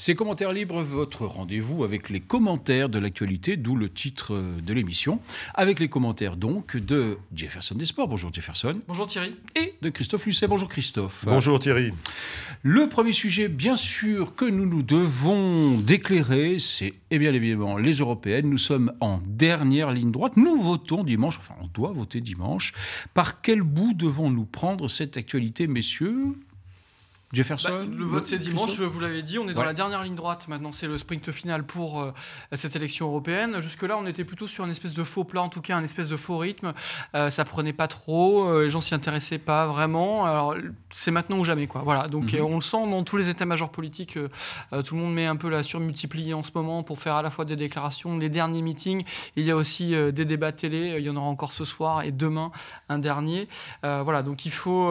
C'est commentaires libres, votre rendez-vous avec les commentaires de l'actualité, d'où le titre euh, de l'émission, avec les commentaires donc de Jefferson Desport. Bonjour Jefferson. Bonjour Thierry. Et de Christophe Lucet. Bonjour Christophe. Bonjour Thierry. Le premier sujet, bien sûr, que nous nous devons d'éclairer, c'est eh bien évidemment les européennes. Nous sommes en dernière ligne droite. Nous votons dimanche, enfin on doit voter dimanche. Par quel bout devons-nous prendre cette actualité, messieurs Jefferson bah, Le vote, c'est dimanche, vous l'avez dit. On est dans la dernière ligne droite maintenant. C'est le sprint final pour euh, cette élection européenne. Jusque-là, on était plutôt sur une espèce de faux plat en tout cas, un espèce de faux rythme. Euh, ça prenait pas trop. Euh, les gens s'y intéressaient pas vraiment. c'est maintenant ou jamais, quoi. Voilà. Donc, mhm. on le sent dans tous les états-majors politiques. tout le monde met un peu la surmultiplier en ce moment pour faire à la fois des déclarations, les derniers meetings. Il y a aussi des débats télé. Il y en aura encore ce soir et demain un dernier. voilà. Donc, il faut.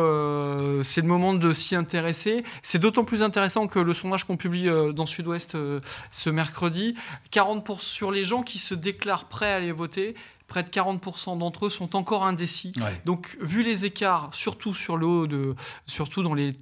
c'est le moment de s'y intéresser c'est d'autant plus intéressant que le sondage qu'on publie euh, dans Sud-Ouest euh, ce mercredi, 40% sur les gens qui se déclarent prêts à aller voter, près de 40% d'entre eux sont encore indécis. Donc, vu les écarts, surtout sur le de, surtout dans les,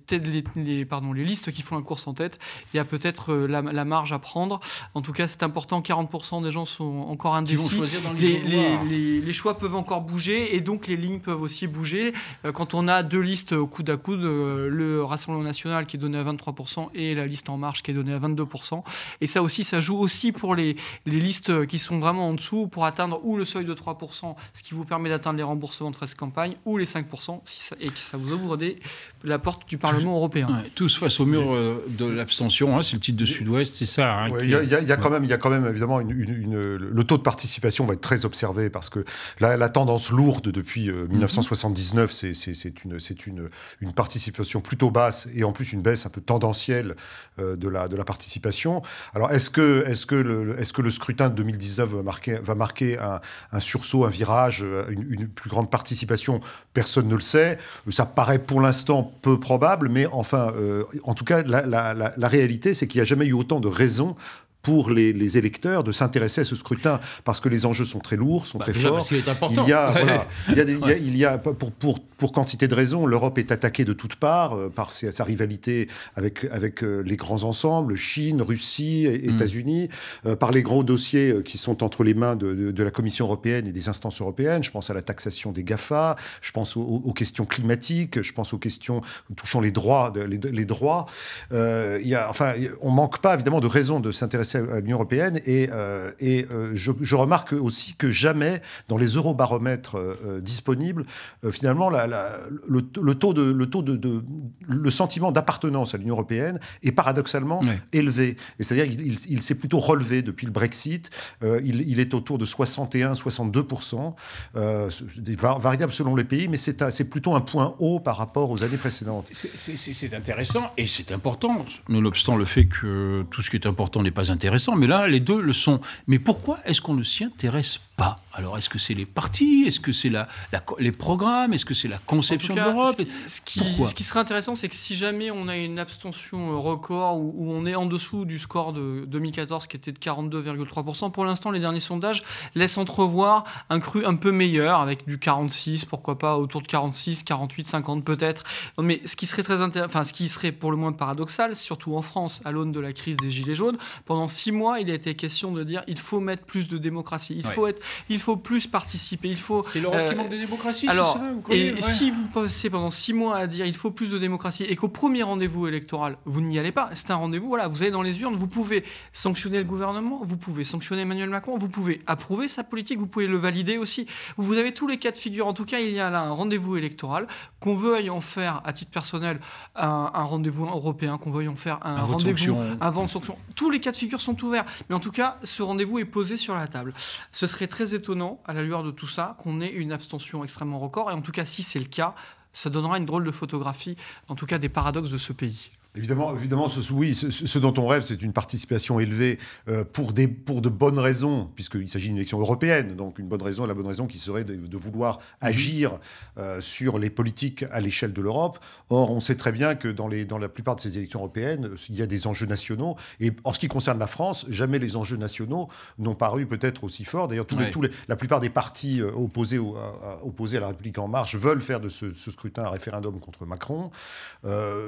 les, pardon, les listes qui font la course en tête, il y a peut-être euh, la, marge à prendre. En tout cas, c'est important. 40% des gens sont encore indécis. les, les, choix peuvent encore bouger et donc les lignes peuvent aussi bouger. Euh, quand on a deux listes au coude à coude, euh, le Rassemblement national qui est donné à 23% et la liste En Marche qui est donnée à 22%. Et ça aussi, ça joue aussi pour les listes qui sont vraiment en dessous pour atteindre ou le seuil de 3%, ce qui vous permet d'atteindre les remboursements de frais de campagne, ou les 5%, si et que ça vous ouvre des, la porte du Parlement européen. tous face au mur euh, de l'abstention, hein, c'est le titre de Sud-Ouest, c'est ça. Hein, il y, a quand même, il y a quand même évidemment une, le taux de participation va être très observé parce que la, la tendance lourde depuis 1979, euh, mhm. c'est une, c'est une, une participation plutôt basse et en plus une baisse un peu tendancielle euh, de la de la participation. Alors est-ce que est-ce que le est-ce que le scrutin de 2019 va marquer va marquer un, un sursaut, un virage, euh, une, plus grande participation, personne ne le sait. Ça paraît pour l'instant peu probable, mais enfin, euh, en tout cas, la, la réalité, c'est qu'il n'y a jamais eu autant de raisons pour les, électeurs de s'intéresser à ce scrutin, parce que les enjeux sont très lourds, sont bah, très forts. Il y a, il y a, pour, pour, quantité de raisons, l'Europe est attaquée de toutes parts euh, par sa rivalité avec, avec euh, les grands ensembles, Chine, Russie, mm. États-Unis, euh, par les grands dossiers qui sont entre les mains de, la Commission européenne et des instances européennes. Je pense à la taxation des GAFA, je pense aux, questions climatiques, je pense aux questions touchant les droits. Les, les droits. il y a, enfin, on manque pas évidemment de raisons de s'intéresser à l'Union européenne. Et, euh, et euh, je, remarque aussi que jamais, dans les eurobaromètres euh, disponibles, finalement, le, taux de, le, taux de, le sentiment d'appartenance à l'Union européenne est paradoxalement élevé. c'est-à-dire qu'il il, s'est plutôt relevé depuis le Brexit. Il, il, est autour de 61-62%, variable selon les pays, mais c'est, plutôt un point haut par rapport aux années précédentes. C'est, c'est intéressant et c'est important, nonobstant le fait que tout ce qui est important n'est pas intéressant, mais là, les deux le sont. Mais pourquoi est-ce qu'on ne s'y intéresse pas. Bah, alors, est-ce que c'est les partis Est-ce que c'est la, les programmes Est-ce que c'est la conception de l'Europe ce, qui, ce serait intéressant, c'est que si jamais on a une abstention euh, record ou on est en dessous du score de 2014 qui était de 42,3%, pour l'instant, les derniers sondages laissent entrevoir un cru un peu meilleur avec du 46, pourquoi pas autour de 46, 48, 50 peut-être. Mais ce qui serait très enfin, ce qui serait pour le moins paradoxal, surtout en France, à l'aune de la crise des Gilets jaunes, pendant six mois, il a été question de dire il faut mettre plus de démocratie, il faut être il faut plus participer. Il faut. C'est l'Europe qui euh, manque de démocratie. Alors, ça, et si vous passez pendant six mois à dire il faut plus de démocratie et qu'au premier rendez-vous électoral vous n'y allez pas, c'est un rendez-vous. Voilà, vous allez dans les urnes, vous pouvez sanctionner le gouvernement, vous pouvez sanctionner Emmanuel Macron, vous pouvez approuver sa politique, vous pouvez le valider aussi. Vous avez tous les cas de figure. En tout cas, il y a là un rendez-vous électoral qu'on veuille en faire à titre personnel un, rendez-vous européen, qu'on veuille en faire un, rendez-vous avant sanction. Tous les cas de figure sont ouverts, mais en tout cas, ce rendez-vous est posé sur la table. Ce serait très étonnant, à la lueur de tout ça, qu'on ait une abstention extrêmement record. Et en tout cas, si c'est le cas, ça donnera une drôle de photographie, en tout cas des paradoxes de ce pays. Évidemment, ce, oui, ce, dont on rêve, c'est une participation élevée euh, pour, des, pour de bonnes raisons, puisqu'il s'agit d'une élection européenne. Donc, une bonne raison, la bonne raison qui serait de, vouloir mhm. agir euh, sur les politiques à l'échelle de l'Europe. Or, on sait très bien que dans, dans la plupart de ces élections européennes, euh, il y a des enjeux nationaux. Et en ce qui concerne la France, jamais les enjeux nationaux n'ont paru peut-être aussi forts. D'ailleurs, tous, tous la plupart des partis opposés, à, opposés à la République En Marche veulent faire de ce, scrutin un référendum contre Macron.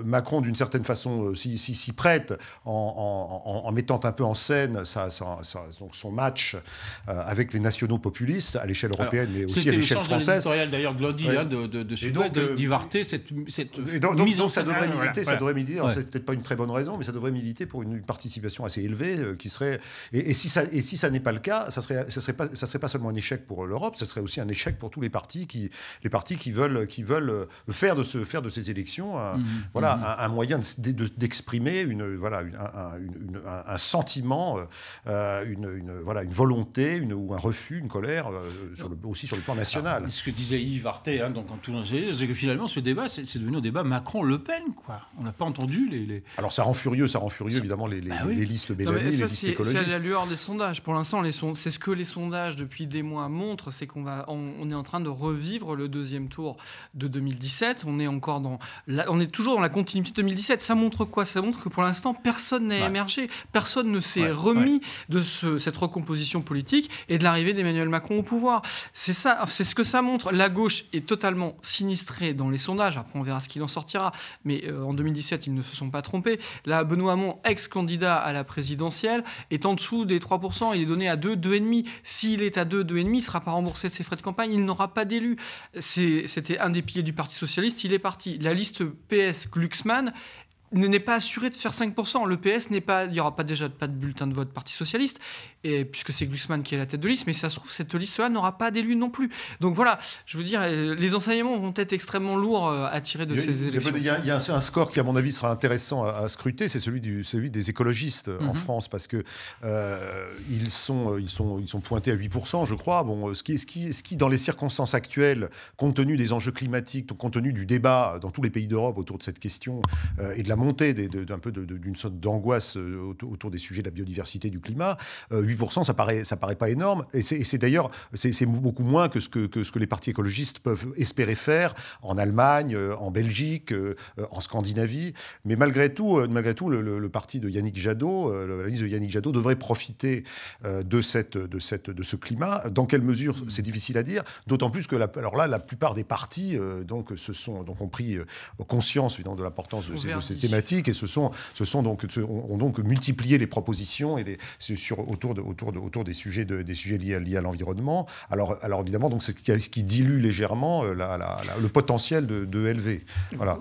Macron, d'une certaine façon, euh, s'y si, prête, en, mettant un peu en scène son match euh, avec les nationaux populistes à l'échelle européenne, et mais aussi à l'échelle française. C'était d'ailleurs Glody ouais. hein, de, de, de euh, d'Ivarté, cette, cette mise en ça ah, devrait militer, ça devrait militer. C'est peut-être pas une très bonne raison, mais ça devrait militer pour une, participation assez élevée qui serait. Et, si ça, et si ça n'est pas le cas, ça serait, ça serait pas, ça serait pas seulement un échec pour l'Europe, ça serait aussi un échec pour tous les partis qui, les partis qui veulent, qui veulent faire de ce, faire de ces élections, mhm. voilà, mhm. Un, un moyen de d'exprimer une, voilà, un, un, sentiment, euh, euh, une, voilà, une volonté ou un refus, une colère, euh, sur le, aussi sur le plan national. ce que disait Yves Arte, hein, donc, en tout c'est que finalement, ce débat, c'est devenu un débat Macron-Le Pen. Quoi. On n'a pas entendu les, Alors ça rend furieux, ça rend furieux évidemment les, les, bah listes Bellamy, les listes écologistes. C'est la lueur des sondages. Pour l'instant, c'est ce que les sondages depuis des mois montrent, c'est qu'on va... on est en train de revivre le deuxième tour de 2017. On est encore dans... on est toujours dans la continuité de 2017 montre quoi Ça montre que pour l'instant, personne n'a émergé, personne ne s'est remis de cette recomposition politique et de l'arrivée d'Emmanuel Macron au pouvoir. C'est ça, c'est ce que ça montre. La gauche est totalement sinistrée dans les sondages. Après, on verra ce qu'il en sortira. Mais euh, en 2017, ils ne se sont pas trompés. Là, Benoît Hamon, ex-candidat à la présidentielle, est en dessous des 3%. Il est donné à 2, 2,5. S'il est à 2, 2,5, il ne sera pas remboursé de ses frais de campagne. Il n'aura pas d'élu. C'était un des piliers du Parti socialiste. Il est parti. La liste PS-Glucksmann n'est pas assuré de faire 5%. Le PS n'est pas, il n'y aura pas déjà pas de bulletin de vote Parti socialiste, et puisque c'est Glucksmann qui est la tête de liste, mais ça se trouve cette liste-là n'aura pas d'élu non plus. Donc voilà, je veux dire, euh, les enseignements vont être extrêmement lourds euh, à tirer de ces élections. Il y a, un, score qui, à mon avis, sera intéressant à, scruter, c'est celui, celui des écologistes euh, en mhm. France, parce que ils sont, ils sont, ils sont pointés à 8%, je crois. Bon, ce qui, ce qui, ce qui, dans les circonstances actuelles, compte tenu des enjeux climatiques, compte tenu du débat dans tous les pays d'Europe autour de cette question et de la montée d'un peu d'une sorte d'angoisse euh, autour, des sujets de la biodiversité, du climat. 8%, euh, ça paraît, ça paraît pas énorme. Et c'est d'ailleurs, c'est beaucoup moins que ce que, que ce que les partis écologistes peuvent espérer faire en Allemagne, euh, en Belgique, en Scandinavie. Mais malgré tout, malgré tout le, parti de Yannick Jadot, la liste de Yannick Jadot devrait profiter de, cette, de, cette, de ce climat. Dans quelle mesure, c'est mmh. difficile à dire. D'autant plus que, alors là, la plupart des partis donc, se sont, donc, ont pris conscience évidemment, de l'importance de, de ces, et ce sont, ce sont donc, ont donc multiplié les propositions et autour, de, autour, de, autour des sujets, des sujets liés, à l'environnement. Alors, alors évidemment, c'est ce qui, dilue légèrement euh, le potentiel de, de LV. Voilà.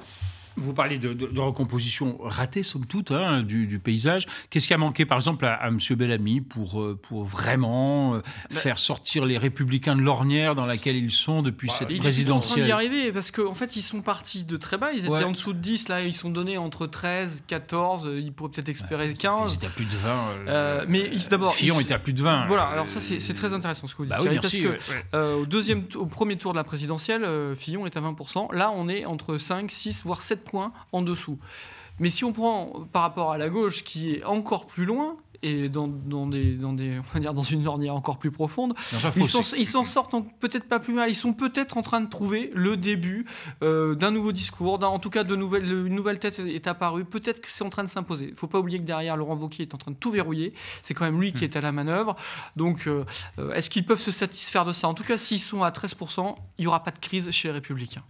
Vous parlez de, recomposition ratée, somme toute, hein, du, paysage. Qu'est-ce qui a manqué, par exemple, à, Monsieur M. Bellamy pour, euh, pour vraiment euh, bah faire sortir les républicains de l'ornière dans laquelle ils sont depuis bah, cette présidentielle Ils sont en train d'y arriver, parce qu'en en fait, ils sont partis de très bas. Ils étaient en dessous de 10, là, ils sont donnés entre 13, 14, euh, ils pourraient peut-être espérer 15. Bah, ils étaient à plus de 20. mais d'abord. Fillon était à plus de 20. Voilà, alors ça, c'est très intéressant ce que vous dites. oui, parce que au, deuxième, au premier tour de la présidentielle, Fillon est à 20%. Là, on est entre 5, 6, voire 7 coin en dessous. Mais si on prend euh, par rapport à la gauche, qui est encore plus loin, et dans, des, dans, des, on va dire dans une ornière encore plus profonde. ils, s'en sortent peut-être pas plus mal. Ils sont peut-être en train de trouver le début euh, d'un nouveau discours, en tout cas de nouvelles, une nouvelle tête est apparue. Peut-être que c'est en train de s'imposer. Il faut pas oublier que derrière Laurent Vauquier est en train de tout verrouiller. C'est quand même lui qui hmm. est à la manœuvre. Donc, euh, est-ce qu'ils peuvent se satisfaire de ça En tout cas, s'ils sont à 13%, il n'y aura pas de crise chez les Républicains.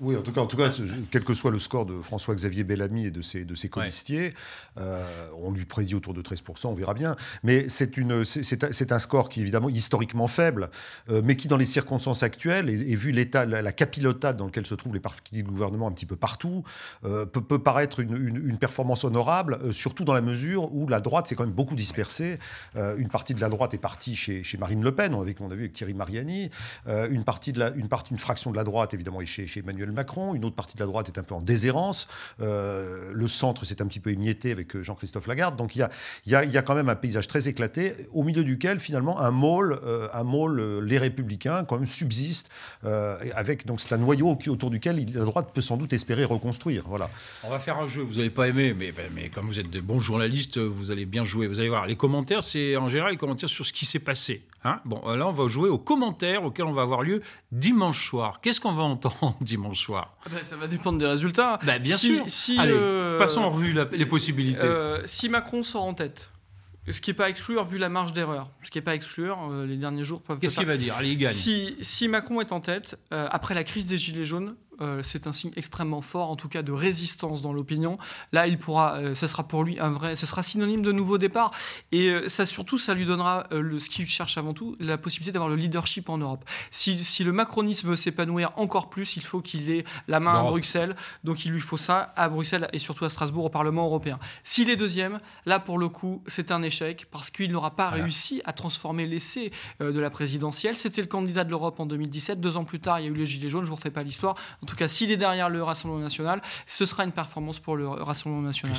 Oui, en tout cas, en tout cas, quel que soit le score de François-Xavier Bellamy de ses, de colistiers. Euh, on lui prédit autour de 13%, on verra bien. Mais c'est, une, c'est, un score qui est évidemment historiquement faible, euh, mais qui, dans les circonstances actuelles, et, vu l'état, la, capilotade dans laquelle se trouvent les partis du gouvernement un petit peu partout, euh, peut, peut, paraître une, une, performance honorable, surtout dans la mesure où la droite s'est quand même beaucoup dispersée. une partie de la droite est partie chez, chez Marine Le Pen, on, avait, a vu avec Thierry Mariani. une, partie de la, une, partie, une fraction de la droite, évidemment, est chez, chez Emmanuel Macron. Une autre partie de la droite est un peu en déshérence le centre s'est un petit peu émietté avec euh, Jean-Christophe Lagarde. Donc il y a, y, a, y a, quand même un paysage très éclaté, au milieu duquel finalement un môle, euh, un môle, euh, les républicains, quand même subsiste. avec, donc c'est un noyau autour duquel la droite peut sans doute espérer reconstruire. Voilà. On va faire un jeu, vous n'avez pas aimé, mais, ben, mais comme vous êtes de bons journalistes, vous allez bien jouer. Vous allez voir, les commentaires, c'est en général les commentaires sur ce qui s'est passé. Hein. bon, là, on va jouer aux commentaires auxquels on va avoir lieu dimanche soir. Qu'est-ce qu'on va entendre dimanche soir ah ben, Ça va dépendre des résultats. Ben, bien sûr. Si, euh, Passons en revue les euh, possibilités. si Macron sort en tête. Ce qui n'est pas exclu, exclure, vu la marge d'erreur. Ce qui n'est pas exclu, exclure, les derniers jours peuvent. Qu'est-ce qu'il va dire Allez, il gagne. Si, Macron est en tête, euh, après la crise des Gilets jaunes, euh, c'est un signe extrêmement fort, en tout cas de résistance dans l'opinion. Là, il pourra, euh, ce sera pour lui un vrai, ce sera synonyme de nouveau départ. Et euh, ça, surtout, ça lui donnera le, ce qu'il cherche avant tout, la possibilité d'avoir le leadership en Europe. Si, le macronisme veut s'épanouir encore plus, il faut qu'il ait la main à Bruxelles. Donc, il lui faut ça à Bruxelles et surtout à Strasbourg, au Parlement européen. S'il est deuxième, là, pour le coup, c'est un échec parce qu'il n'aura pas réussi à transformer l'essai de la présidentielle. C'était le candidat de l'Europe en 2017. Deux ans plus tard, il y a eu le gilet jaune. Je vous refais pas l'histoire. En tout cas, s'il est derrière le Rassemblement national, ce sera une performance pour le Rassemblement national.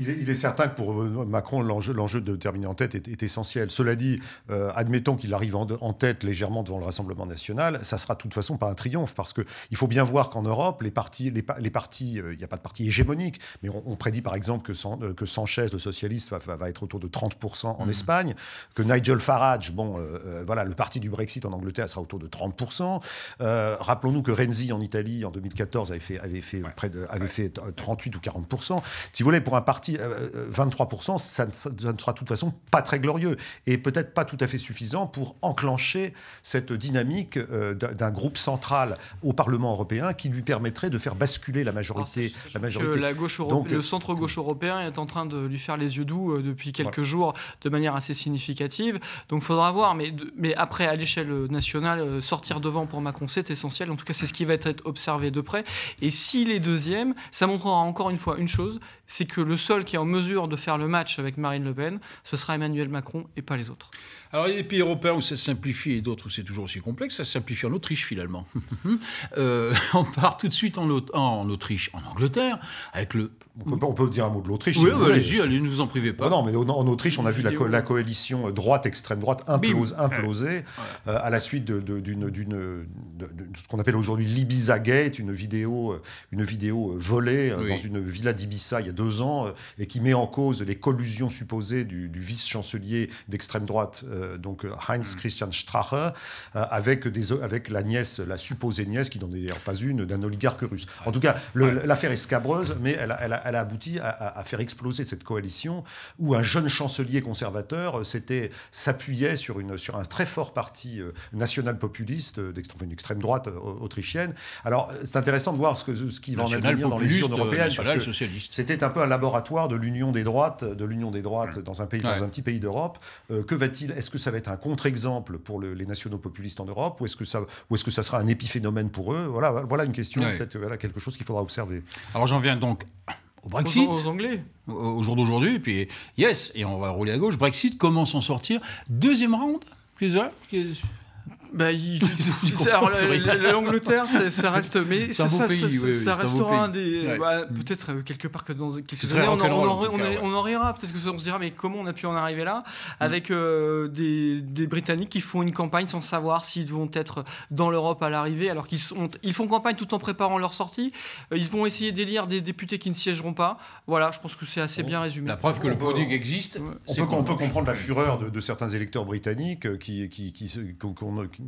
il, est, certain que pour euh, Macron, l'enjeu de terminer en tête est, essentiel. Cela dit, euh, admettons qu'il arrive en, tête légèrement devant le Rassemblement national, ça sera de toute façon pas un triomphe, parce qu'il faut bien voir qu'en Europe, les partis, euh, il n'y a pas de parti hégémonique, mais on, prédit par exemple que, Sanchez, le socialiste, va, être autour de 30% en mmh. Espagne, que Nigel Farage, bon, voilà, le parti du Brexit en Angleterre sera autour de 30%. Rappelons-nous que Renzi en Italie en 2014, avait fait, avait fait, près de, avait fait 38 ou 40%. Si vous voulez, pour un parti, 23%, euh, euh, ça ne, sera de toute façon pas très glorieux et peut-être pas tout à fait suffisant pour enclencher cette dynamique euh, d'un groupe central au Parlement européen qui lui permettrait de faire basculer la majorité. Ah, la majorité. la gauche le centre-gauche européen est en train de lui faire les yeux doux depuis quelques jours de manière assez significative. Donc, il faudra voir. Mais, mais après, à l'échelle nationale, sortir devant pour Macron, c'est essentiel. En tout cas, c'est ce qui va être observé de près. Et s'il est deuxième, ça montrera encore une fois une chose, c'est que le seul qui est en mesure de faire le match avec Marine Le Pen, ce sera Emmanuel Macron et pas les autres. Alors, il y a des pays européens où ça simplifie et d'autres où c'est toujours aussi complexe. Ça simplifie en Autriche, finalement. Euh, on part tout de suite en, en, Autriche, en Angleterre, avec le. On peut, dire un mot de l'Autriche. Oui, si allez-y, allez, ne vous en privez pas. non, mais en Autriche, on a vu la, coalition droite-extrême droite, imploser euh, à la suite de, ce qu'on appelle aujourd'hui l'Ibiza Gate, une vidéo, euh, une vidéo volée dans une villa d'Ibiza il y a deux ans et qui met en cause les collusions supposées du, vice-chancelier d'extrême droite. Euh, donc euh, Heinz hmm. Christian Strache, euh, avec, des, avec la nièce, la supposée nièce, qui n'en est d'ailleurs pas une, d'un oligarque russe. En tout cas, l'affaire est scabreuse, mais elle, a abouti à, faire exploser cette coalition où un jeune chancelier conservateur s'appuyait sur, sur un très fort parti national-populiste, d'extrême, extrême droite autrichienne. Alors, c'est intéressant de voir ce, que, ce qui va en advenir dans les européenne. C'était un peu un laboratoire de l'union des droites, de l'union des droites hmm. dans un pays, dans un petit pays d'Europe. que va-t-il est-ce que ça va être un contre-exemple pour les nationaux populistes en Europe ou est-ce que ça, ou est-ce que ça sera un épiphénomène pour eux Voilà, voilà une question, peut-être voilà quelque chose qu'il faudra observer. Alors j'en viens donc au Brexit. Aux, Anglais. Au, jour d'aujourd'hui, puis yes, et on va rouler à gauche. Brexit, comment s'en sortir Deuxième round, plus bah, L'Angleterre, ça reste, mais ça, restera un des, bah, peut-être euh, quelque part que dans quelques années, on, en rira. Peut-être que on se dira, mais comment on a pu en arriver là mm. avec euh, des, Britanniques qui font une campagne sans savoir s'ils vont être dans l'Europe à l'arrivée, alors qu'ils ils font campagne tout en préparant leur sortie. Euh, ils vont essayer d'élire des députés qui ne siégeront pas. Voilà, je pense que c'est assez bien résumé. La preuve que le produit existe. On peut, comprendre la fureur de, certains électeurs britanniques qui, qui, qui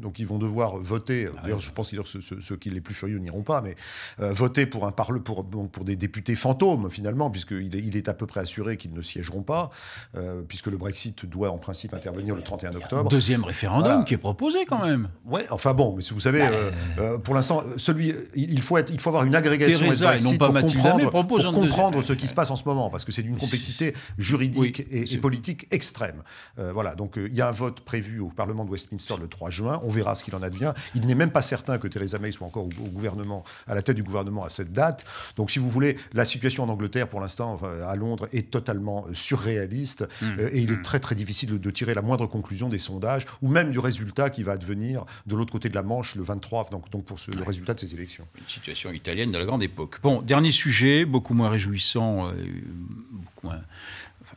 donc ils vont devoir voter. Ah d'ailleurs, je pense que ceux, ceux, qui les plus furieux n'iront pas, mais euh, voter pour un parle pour donc pour des députés fantômes finalement, puisqu'il est, il est à peu près assuré qu'ils ne siégeront pas, euh, puisque le Brexit doit en principe intervenir le 31 octobre. Deuxième référendum qui est proposé quand mmh. même. Ouais, enfin bon, mais si vous savez, bah, euh, pour l'instant, celui il faut être, il faut avoir une agrégation résultats et Brexit non pas pour comprendre, comprendre ce qui se passe en ce moment, parce que c'est d'une complexité juridique et, politique extrême. voilà, donc il y a un vote prévu au Parlement de Westminster le 3 juin. On verra ce qu'il en advient. Il n'est même pas certain que Theresa May soit encore au, gouvernement, à la tête du gouvernement à cette date. Donc, si vous voulez, la situation en Angleterre, pour l'instant, à Londres, est totalement surréaliste. Hmm. Euh, et il est hmm. très, très difficile de tirer la moindre conclusion des sondages ou même du résultat qui va advenir de l'autre côté de la Manche le 23, donc, donc pour le résultat de ces élections. Une situation italienne de la grande époque. Bon, dernier sujet, beaucoup moins réjouissant, euh,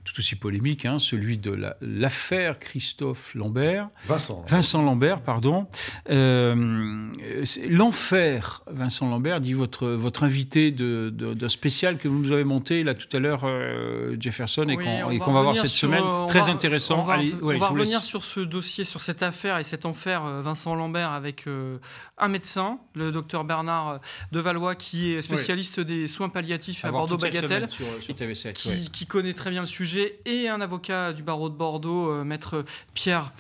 tout aussi polémique, hein, celui de l'affaire Christophe Lambert. Vincent. Lambert, pardon. Euh, l'enfer, Vincent Lambert, dit votre, votre invité d'un de, spécial que vous nous avez monté là tout à l'heure, euh, Jefferson, et qu'on va, voir cette semaine. Très intéressant. On va, revenir sur ce dossier, sur cette affaire et cet enfer, euh, Vincent Lambert, avec un médecin, le docteur Bernard Devalois, qui est spécialiste des soins palliatifs à, Bordeaux-Bagatelle, qui connaît très bien le sujet et un avocat du barreau de Bordeaux, euh, maître Pierre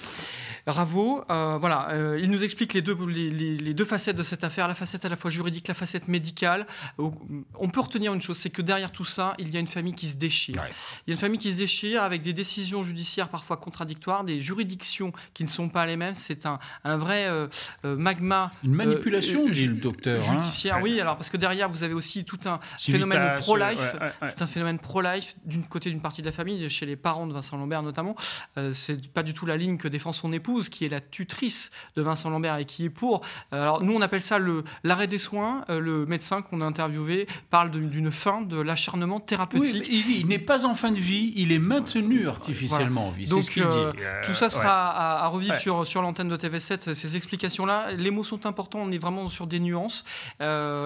Bravo, euh, voilà, euh, il nous explique les deux, les, deux facettes de cette affaire, la facette à la fois juridique, la facette médicale. On peut retenir une chose, c'est que derrière tout ça, il y a une famille qui se déchire. Il y a une famille qui se déchire avec des décisions judiciaires parfois contradictoires, des juridictions qui ne sont pas les mêmes. C'est un, vrai euh, magma. Une manipulation, dit le docteur. Hein. Judiciaire, oui. Alors parce que derrière, vous avez aussi tout un phénomène pro-life, c'est un phénomène pro-life d'une côté d'une partie de la famille, chez les parents de Vincent Lambert notamment. c'est pas du tout la ligne que défend son époux qui est la tutrice de Vincent Lambert et qui est pour. Euh, alors nous on appelle ça l'arrêt des soins. Euh, le médecin qu'on a interviewé parle d'une fin de l'acharnement thérapeutique. Oui, il, n'est pas en fin de vie, il est maintenu artificiellement vie, Donc ce dit. Euh, tout ça sera à, revivre sur, sur l'antenne de TV7. Ces explications-là, les mots sont importants. On est vraiment sur des nuances. et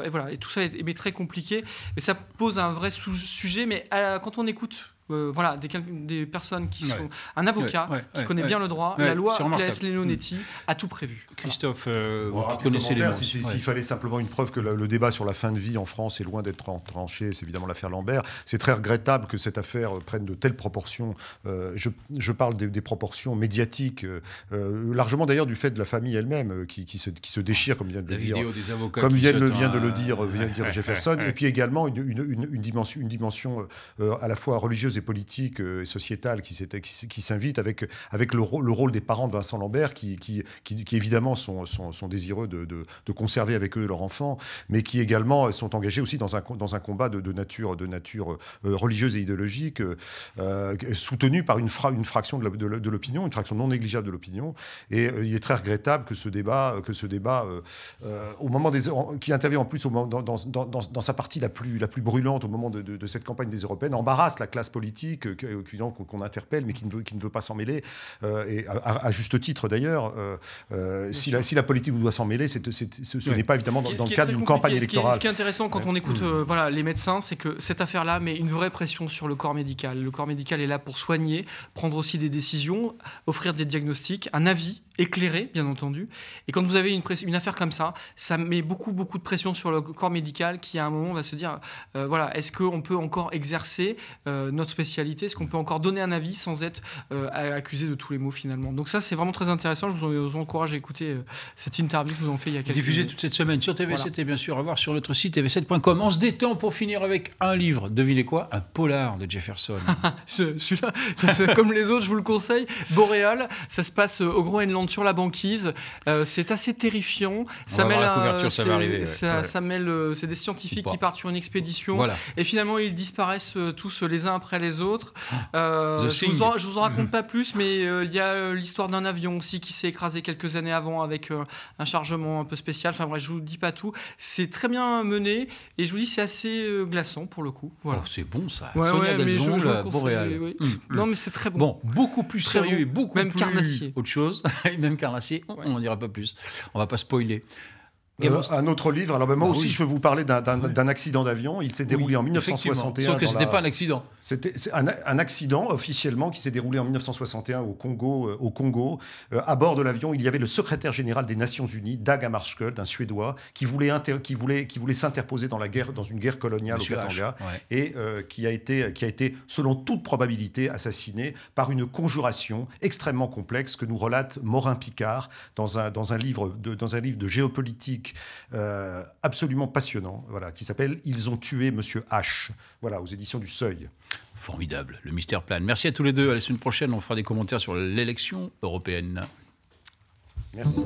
voilà. Et tout ça est, très compliqué. mais ça pose un vrai sujet. Mais quand on écoute euh, voilà, des, personnes qui sont. Un avocat qui connaît bien le droit, la loi Claes Léonetti a tout prévu. Christophe, euh, vous connaissez les S'il fallait simplement une preuve que le, débat sur la fin de vie en France est loin d'être tranché, c'est évidemment l'affaire Lambert. C'est très regrettable que cette affaire euh, prenne de telles proportions. je, je, parle des, proportions médiatiques, largement d'ailleurs du fait de la famille elle-même qui, qui, se, qui, se, déchire, comme vient de le dire. comme vient, de le hein. dire, Jefferson, et puis également une, dimension, une dimension à la fois religieuse politique et euh, sociétale qui, qui s'invite avec, avec le, rôle des parents de Vincent Lambert, qui, qui, évidemment sont, désireux de, de, conserver avec eux leur enfant, mais qui également sont engagés aussi dans un, dans un combat de, nature, de nature euh, religieuse et idéologique, euh, soutenu par une, une fraction de l'opinion, une fraction non négligeable de l'opinion. Et il est très regrettable que ce débat, que ce débat au moment des, qui intervient en plus au moment, dans, sa partie la plus, la plus brûlante au moment de, de cette campagne des européennes, embarrasse la classe politique politique euh, qu'on interpelle, mais qui ne veut, qui ne pas s'en mêler, euh, et à, juste titre d'ailleurs. Euh, si la, si, la, politique doit s'en mêler, ce, n'est pas évidemment dans, le cadre d'une campagne électorale. Ce qui, est, intéressant quand on écoute mmh. voilà, les médecins, c'est que cette affaire-là met une vraie pression sur le corps médical. Le corps médical est là pour soigner, prendre aussi des décisions, offrir des diagnostics, un avis éclairé, bien entendu. Et quand vous avez une, une, affaire comme ça, ça met beaucoup, beaucoup de pression sur le corps médical qui, à un moment, va se dire, voilà, est-ce qu'on peut encore exercer notre notre est-ce qu'on peut encore donner un avis sans être euh, accusé de tous les mots finalement Donc ça, c'est vraiment très intéressant. Je vous, encourage à écouter euh, cette interview que nous avons fait il y a quelques Diffusée toute cette semaine sur TV7 et bien sûr à voir sur notre site tv7.com. On se détend pour finir avec un livre. Devinez quoi Un polar de Jefferson. Celui-là, comme les autres, je vous le conseille. Boréal, ça se passe euh, au Groenland sur la banquise. c'est assez terrifiant. Ça mêle, ça, mêle, c'est des scientifiques qui partent sur une expédition voilà. et finalement ils disparaissent tous les uns après les les autres. Ah. Euh, je, vous en, vous en raconte mm. pas plus, mais euh, il y a euh, l'histoire d'un avion aussi qui s'est écrasé quelques années avant avec un chargement un peu spécial. Enfin bref, je vous dis pas tout. C'est très bien mené et je vous dis c'est assez glaçant pour le coup. Voilà. Oh, c'est bon ça. Sonia ouais, mm, mm. Non mais c'est très bon. Bon, beaucoup plus sérieux et beaucoup même plus autre chose. même Carnassier, on n'en dira pas plus. On va pas spoiler. Euh, un autre livre. Alors, ben, moi ah aussi, je veux vous parler d'un accident d'avion. Il s'est déroulé en 1961. Sauf que ce n'était pas un accident. C'était un, accident officiellement qui s'est déroulé en 1961 au Congo. Euh, au Congo. Euh, à bord de l'avion, il y avait le secrétaire général des Nations Unies, Dag Hammarskjöld, un Suédois, qui voulait, qui voulait, qui voulait s'interposer dans, la guerre, dans une guerre coloniale au Katanga et qui, a été, qui a été, selon toute probabilité, assassiné par une conjuration extrêmement complexe que nous relate Morin Picard dans un, dans un, livre, de, dans un livre de géopolitique euh, absolument passionnant, voilà, qui s'appelle Ils ont tué Monsieur H, voilà, aux éditions du Seuil. Formidable, le mystère plane. Merci à tous les deux. À la semaine prochaine, on fera des commentaires sur l'élection européenne. Merci.